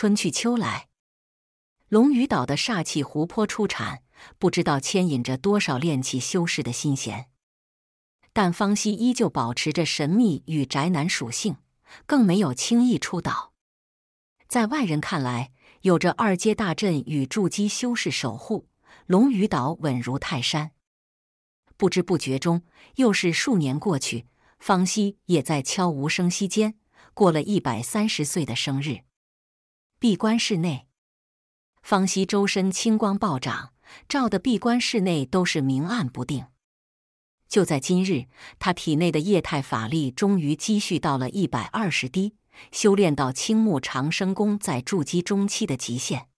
春去秋来，龙鱼岛的煞气湖泊出产，不知道牵引着多少炼气修士的心弦。但方希依旧保持着神秘与宅男属性，更没有轻易出岛。在外人看来，有着二阶大阵与筑基修士守护，龙鱼岛稳如泰山。不知不觉中，又是数年过去，方希也在悄无声息间过了一百三十岁的生日。闭关室内，方西周身青光暴涨，照的闭关室内都是明暗不定。就在今日，他体内的液态法力终于积蓄到了一百二十滴，修炼到青木长生功在筑基中期的极限。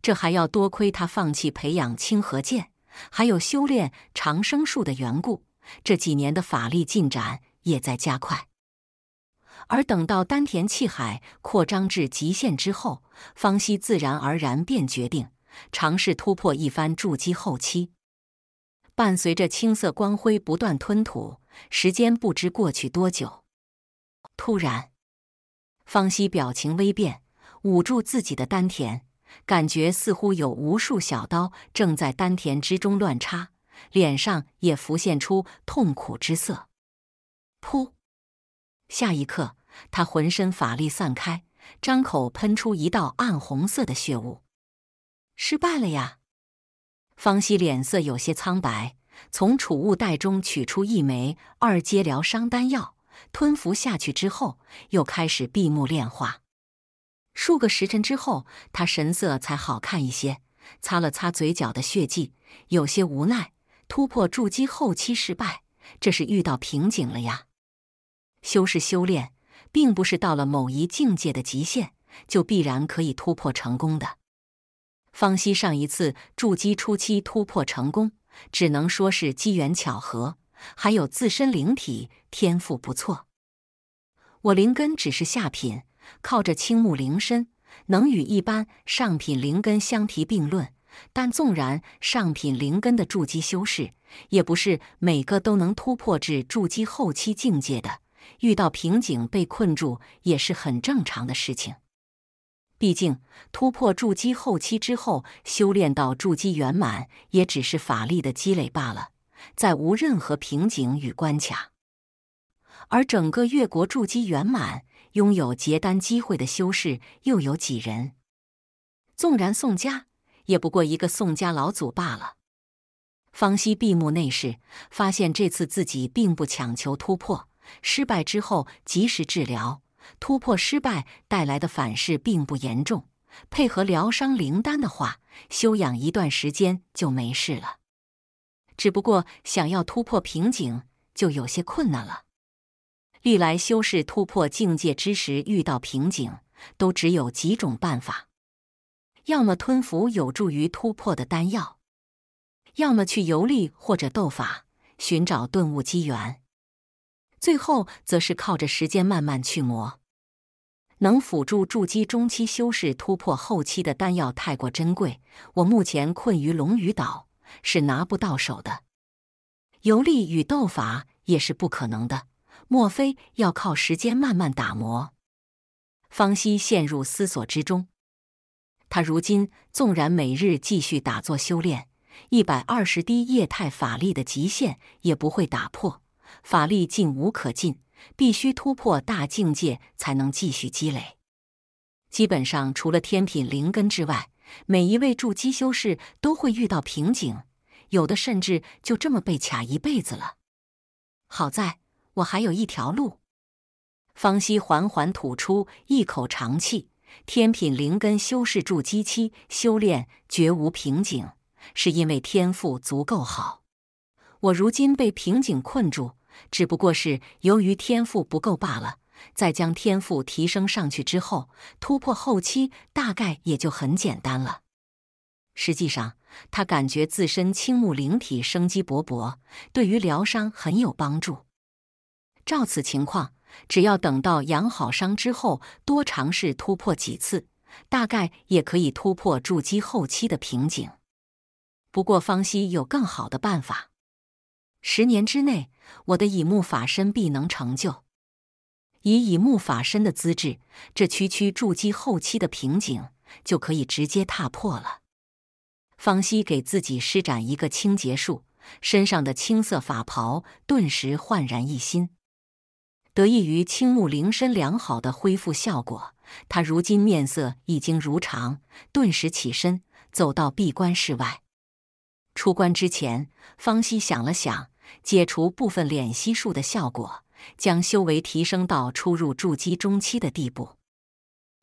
这还要多亏他放弃培养青河剑，还有修炼长生术的缘故。这几年的法力进展也在加快。而等到丹田气海扩张至极限之后，方希自然而然便决定尝试突破一番筑基后期。伴随着青色光辉不断吞吐，时间不知过去多久，突然，方希表情微变，捂住自己的丹田，感觉似乎有无数小刀正在丹田之中乱插，脸上也浮现出痛苦之色。噗！下一刻。他浑身法力散开，张口喷出一道暗红色的血雾，失败了呀！方希脸色有些苍白，从储物袋中取出一枚二阶疗伤丹药，吞服下去之后，又开始闭目炼化。数个时辰之后，他神色才好看一些，擦了擦嘴角的血迹，有些无奈：突破筑基后期失败，这是遇到瓶颈了呀！修士修炼。并不是到了某一境界的极限，就必然可以突破成功的。方希上一次筑基初期突破成功，只能说是机缘巧合，还有自身灵体天赋不错。我灵根只是下品，靠着青木灵身，能与一般上品灵根相提并论。但纵然上品灵根的筑基修士，也不是每个都能突破至筑基后期境界的。遇到瓶颈被困住也是很正常的事情，毕竟突破筑基后期之后，修炼到筑基圆满也只是法力的积累罢了，再无任何瓶颈与关卡。而整个越国筑基圆满、拥有结丹机会的修士又有几人？纵然宋家，也不过一个宋家老祖罢了。方希闭目内视，发现这次自己并不强求突破。失败之后及时治疗，突破失败带来的反噬并不严重。配合疗伤灵丹的话，休养一段时间就没事了。只不过想要突破瓶颈，就有些困难了。历来修士突破境界之时遇到瓶颈，都只有几种办法：要么吞服有助于突破的丹药，要么去游历或者斗法，寻找顿悟机缘。最后，则是靠着时间慢慢去磨。能辅助筑基中期修士突破后期的丹药太过珍贵，我目前困于龙鱼岛，是拿不到手的。游历与斗法也是不可能的，莫非要靠时间慢慢打磨？方希陷入思索之中。他如今纵然每日继续打坐修炼，一百二十滴液态法力的极限也不会打破。法力尽无可尽，必须突破大境界才能继续积累。基本上，除了天品灵根之外，每一位筑基修士都会遇到瓶颈，有的甚至就这么被卡一辈子了。好在我还有一条路。方西缓缓吐出一口长气。天品灵根修士筑基期修炼绝无瓶颈，是因为天赋足够好。我如今被瓶颈困住。只不过是由于天赋不够罢了。在将天赋提升上去之后，突破后期大概也就很简单了。实际上，他感觉自身青木灵体生机勃勃，对于疗伤很有帮助。照此情况，只要等到养好伤之后，多尝试突破几次，大概也可以突破筑基后期的瓶颈。不过，方西有更好的办法。十年之内，我的乙木法身必能成就。以乙木法身的资质，这区区筑基后期的瓶颈就可以直接踏破了。方希给自己施展一个清洁术，身上的青色法袍顿时焕然一新。得益于青木灵身良好的恢复效果，他如今面色已经如常，顿时起身走到闭关室外。出关之前，方希想了想。解除部分敛息术的效果，将修为提升到初入筑基中期的地步。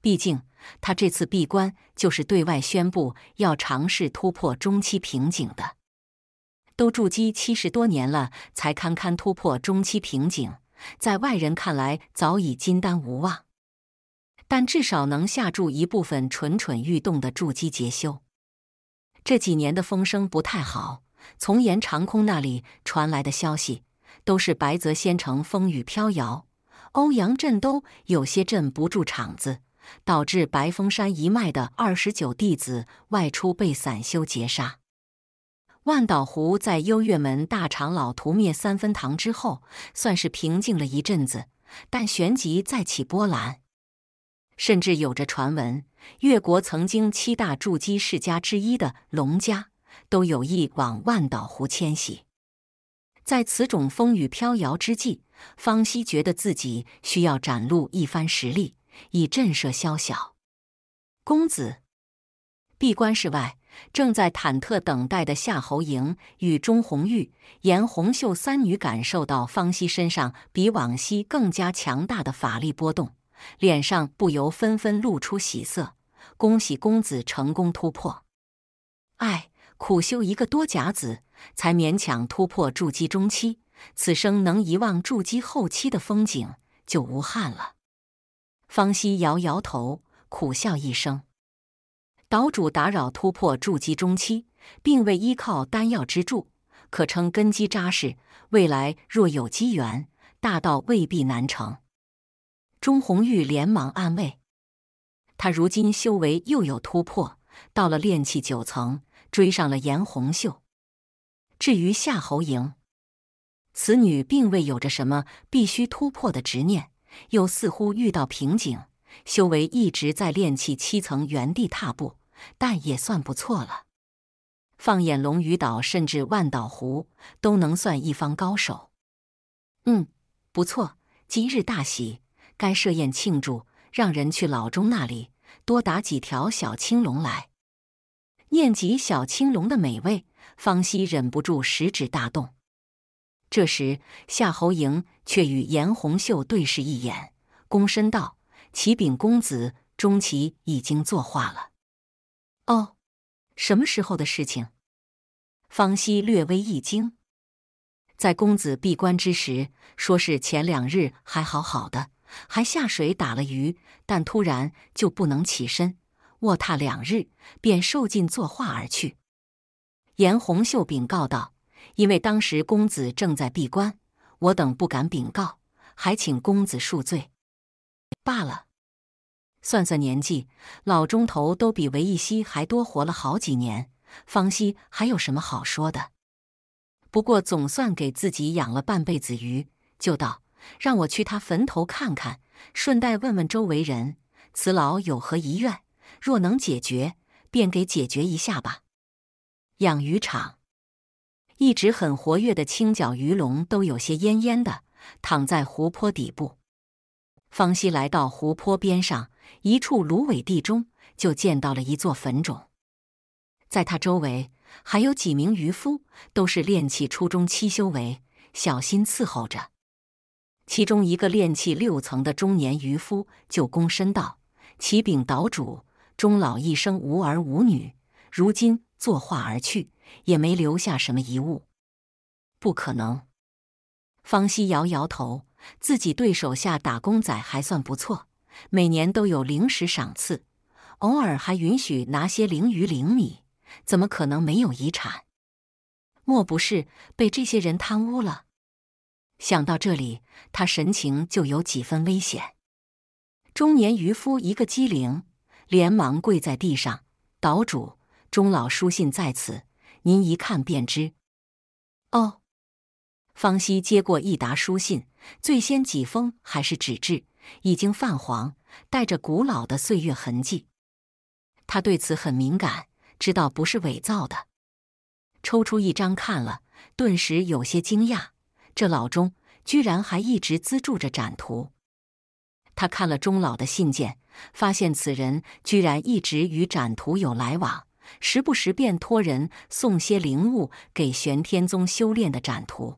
毕竟他这次闭关就是对外宣布要尝试突破中期瓶颈的。都筑基七十多年了，才堪堪突破中期瓶颈，在外人看来早已金丹无望，但至少能吓住一部分蠢蠢欲动的筑基劫修。这几年的风声不太好。从严长空那里传来的消息，都是白泽仙城风雨飘摇，欧阳震都有些镇不住场子，导致白峰山一脉的二十九弟子外出被散修劫杀。万岛湖在幽月门大长老屠灭三分堂之后，算是平静了一阵子，但旋即再起波澜，甚至有着传闻，越国曾经七大筑基世家之一的龙家。都有意往万岛湖迁徙，在此种风雨飘摇之际，方希觉得自己需要展露一番实力，以震慑宵小公子。闭关室外，正在忐忑等待的夏侯莹与钟红玉、颜红秀三女感受到方希身上比往昔更加强大的法力波动，脸上不由纷纷露出喜色，恭喜公子成功突破！哎。苦修一个多甲子，才勉强突破筑基中期。此生能遗忘筑基后期的风景，就无憾了。方希摇摇头，苦笑一声：“岛主打扰突破筑基中期，并未依靠丹药之助，可称根基扎实。未来若有机缘，大道未必难成。”钟红玉连忙安慰：“他如今修为又有突破，到了炼气九层。”追上了颜红秀。至于夏侯莹，此女并未有着什么必须突破的执念，又似乎遇到瓶颈，修为一直在炼气七层原地踏步，但也算不错了。放眼龙鱼岛，甚至万岛湖，都能算一方高手。嗯，不错。今日大喜，该设宴庆祝，让人去老钟那里多打几条小青龙来。念及小青龙的美味，方西忍不住食指大动。这时，夏侯营却与严红秀对视一眼，躬身道：“启禀公子，钟琦已经作画了。”“哦，什么时候的事情？”方西略微一惊。在公子闭关之时，说是前两日还好好的，还下水打了鱼，但突然就不能起身。卧榻两日，便受尽作画而去。严红秀禀告道：“因为当时公子正在闭关，我等不敢禀告，还请公子恕罪。”罢了，算算年纪，老钟头都比韦一夕还多活了好几年，方西还有什么好说的？不过总算给自己养了半辈子鱼，就道：“让我去他坟头看看，顺带问问周围人，此老有何遗愿。”若能解决，便给解决一下吧。养鱼场一直很活跃的青脚鱼龙都有些奄奄的躺在湖泊底部。方西来到湖泊边上一处芦苇地中，就见到了一座坟冢。在他周围还有几名渔夫，都是炼气初中七修为，小心伺候着。其中一个炼气六层的中年渔夫就躬身道：“启禀岛主。”终老一生无儿无女，如今作画而去，也没留下什么遗物。不可能，方西摇摇头，自己对手下打工仔还算不错，每年都有零食赏赐，偶尔还允许拿些零鱼零米，怎么可能没有遗产？莫不是被这些人贪污了？想到这里，他神情就有几分危险。中年渔夫一个机灵。连忙跪在地上，岛主钟老书信在此，您一看便知。哦，方希接过一沓书信，最先几封还是纸质，已经泛黄，带着古老的岁月痕迹。他对此很敏感，知道不是伪造的。抽出一张看了，顿时有些惊讶，这老钟居然还一直资助着展图。他看了钟老的信件。发现此人居然一直与展图有来往，时不时便托人送些灵物给玄天宗修炼的展图。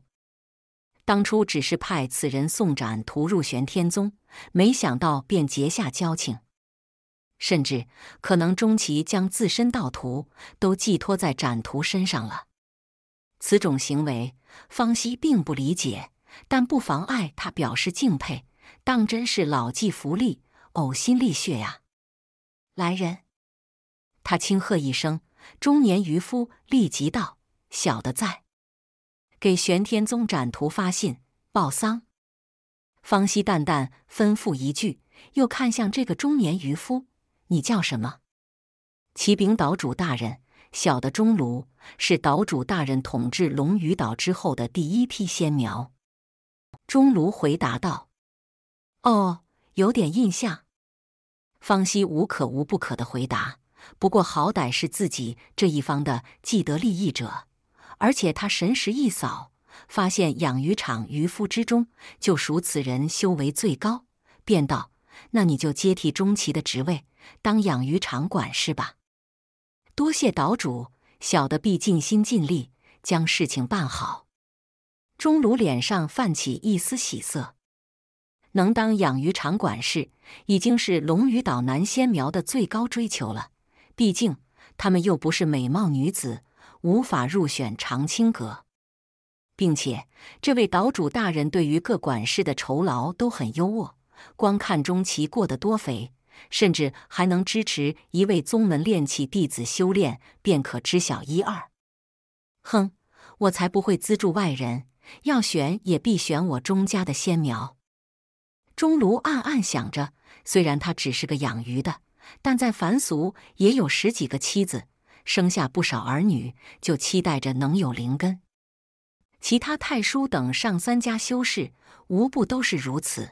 当初只是派此人送展图入玄天宗，没想到便结下交情，甚至可能终其将自身道途都寄托在展图身上了。此种行为，方希并不理解，但不妨碍他表示敬佩，当真是老骥伏枥。呕心沥血呀！来人，他轻喝一声，中年渔夫立即道：“小的在，给玄天宗展图发信报丧。”方希淡淡吩咐一句，又看向这个中年渔夫：“你叫什么？”启禀岛主大人，小的钟炉是岛主大人统治龙鱼岛之后的第一批仙苗。”钟炉回答道：“哦。”有点印象，方希无可无不可的回答。不过好歹是自己这一方的既得利益者，而且他神识一扫，发现养鱼场渔夫之中就属此人修为最高，便道：“那你就接替钟奇的职位，当养鱼场管事吧。”多谢岛主，小的必尽心尽力将事情办好。钟炉脸上泛起一丝喜色。能当养鱼场管事，已经是龙鱼岛南仙苗的最高追求了。毕竟他们又不是美貌女子，无法入选长青阁，并且这位岛主大人对于各管事的酬劳都很优渥，光看钟其过得多肥，甚至还能支持一位宗门练气弟子修炼，便可知晓一二。哼，我才不会资助外人，要选也必选我钟家的仙苗。钟炉暗暗想着，虽然他只是个养鱼的，但在凡俗也有十几个妻子，生下不少儿女，就期待着能有灵根。其他太叔等上三家修士，无不都是如此。